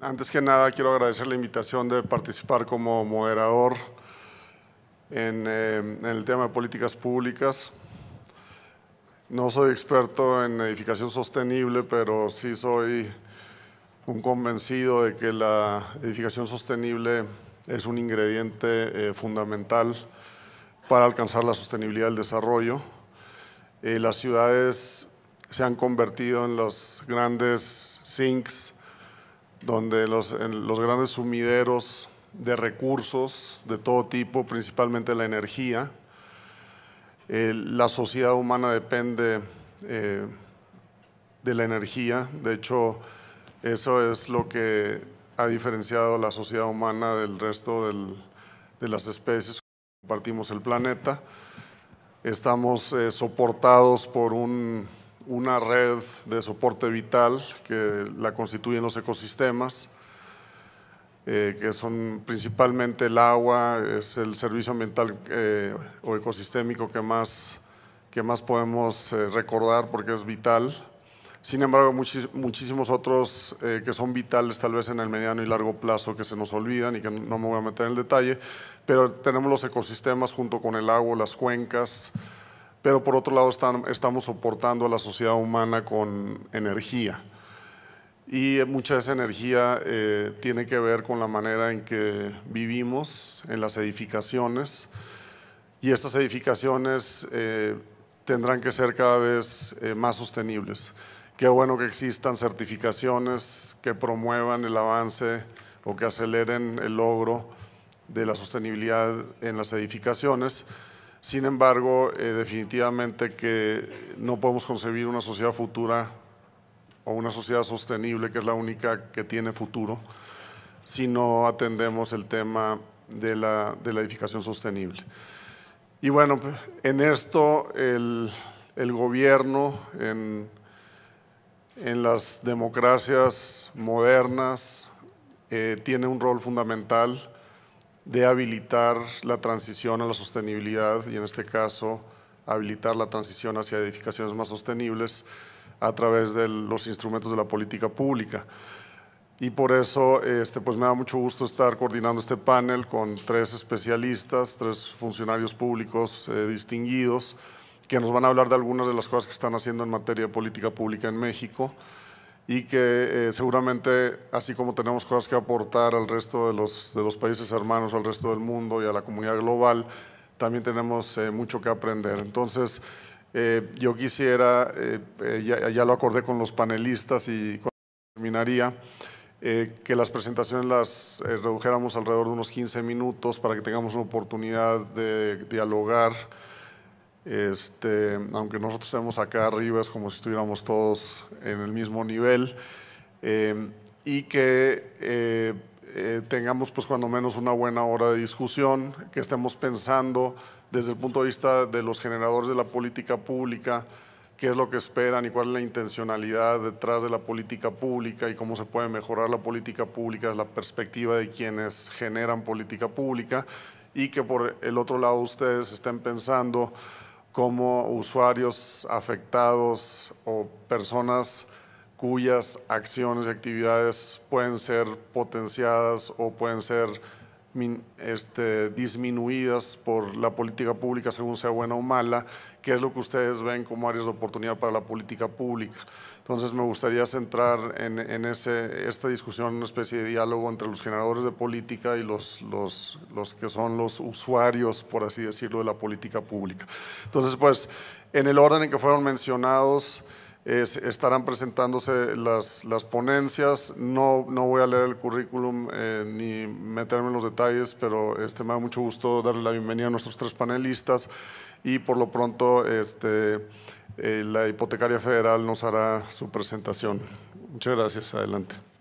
Antes que nada, quiero agradecer la invitación de participar como moderador eh, en, el tema de políticas públicas. No soy experto en edificación sostenible, pero sí soy un convencido de que la edificación sostenible es un ingrediente eh, fundamental para alcanzar la sostenibilidad del desarrollo. Eh, las ciudades se han convertido en los grandes sinks donde los, grandes sumideros de recursos de todo tipo, principalmente la energía. Eh, la sociedad humana depende eh, de la energía, de hecho eso es lo que ha diferenciado la sociedad humana del resto de las especies que compartimos el planeta. Estamos eh, soportados por un una red de soporte vital que la constituyen los ecosistemas, eh, que son principalmente el agua, es el servicio ambiental eh, o ecosistémico que más, que más podemos eh, recordar porque es vital. Sin embargo, muchísimos otros que son vitales tal vez en el mediano y largo plazo que se nos olvidan y que no me voy a meter en el detalle, pero tenemos los ecosistemas junto con el agua, las cuencas, pero por otro lado estamos soportando a la sociedad humana con energía. Y mucha de esa energía eh, tiene que ver con la manera en que vivimos, en las edificaciones, y estas edificaciones eh, tendrán que ser cada vez eh, más sostenibles. Qué bueno que existan certificaciones que promuevan el avance o que aceleren el logro de la sostenibilidad en las edificaciones, sin embargo, eh, definitivamente que no podemos concebir una sociedad futura o una sociedad sostenible, que es la única que tiene futuro, si no atendemos el tema de la, edificación sostenible. Y bueno, en esto el, gobierno, en, las democracias modernas, eh, tiene un rol fundamental de habilitar la transición a la sostenibilidad y en este caso habilitar la transición hacia edificaciones más sostenibles a través de los instrumentos de la política pública. Y por eso este, pues me da mucho gusto estar coordinando este panel con tres especialistas, tres funcionarios públicos eh, distinguidos, que nos van a hablar de algunas de las cosas que están haciendo en materia de política pública en México y que eh, seguramente, así como tenemos cosas que aportar al resto de los, de los, países hermanos, al resto del mundo y a la comunidad global, también tenemos eh, mucho que aprender. Entonces, eh, yo quisiera, ya, ya, lo acordé con los panelistas y cuando terminaría, que las presentaciones las redujéramos alrededor de unos 15 minutos para que tengamos una oportunidad de dialogar este, aunque nosotros estemos acá arriba, es como si estuviéramos todos en el mismo nivel. Eh, y que eh, eh, tengamos pues cuando menos una buena hora de discusión, que estemos pensando desde el punto de vista de los generadores de la política pública, qué es lo que esperan y cuál es la intencionalidad detrás de la política pública y cómo se puede mejorar la política pública, la perspectiva de quienes generan política pública y que por el otro lado ustedes estén pensando como usuarios afectados o personas cuyas acciones y actividades pueden ser potenciadas o pueden ser este, disminuidas por la política pública, según sea buena o mala, que es lo que ustedes ven como áreas de oportunidad para la política pública. Entonces me gustaría centrar en, en ese, esta discusión una especie de diálogo entre los generadores de política y los, los, los que son los usuarios, por así decirlo, de la política pública. Entonces, pues, en el orden en que fueron mencionados, estarán presentándose las, ponencias. No, voy a leer el currículum eh, ni meterme en los detalles, pero este, me da mucho gusto darle la bienvenida a nuestros tres panelistas y por lo pronto este, eh, la Hipotecaria Federal nos hará su presentación. Muchas gracias. Adelante.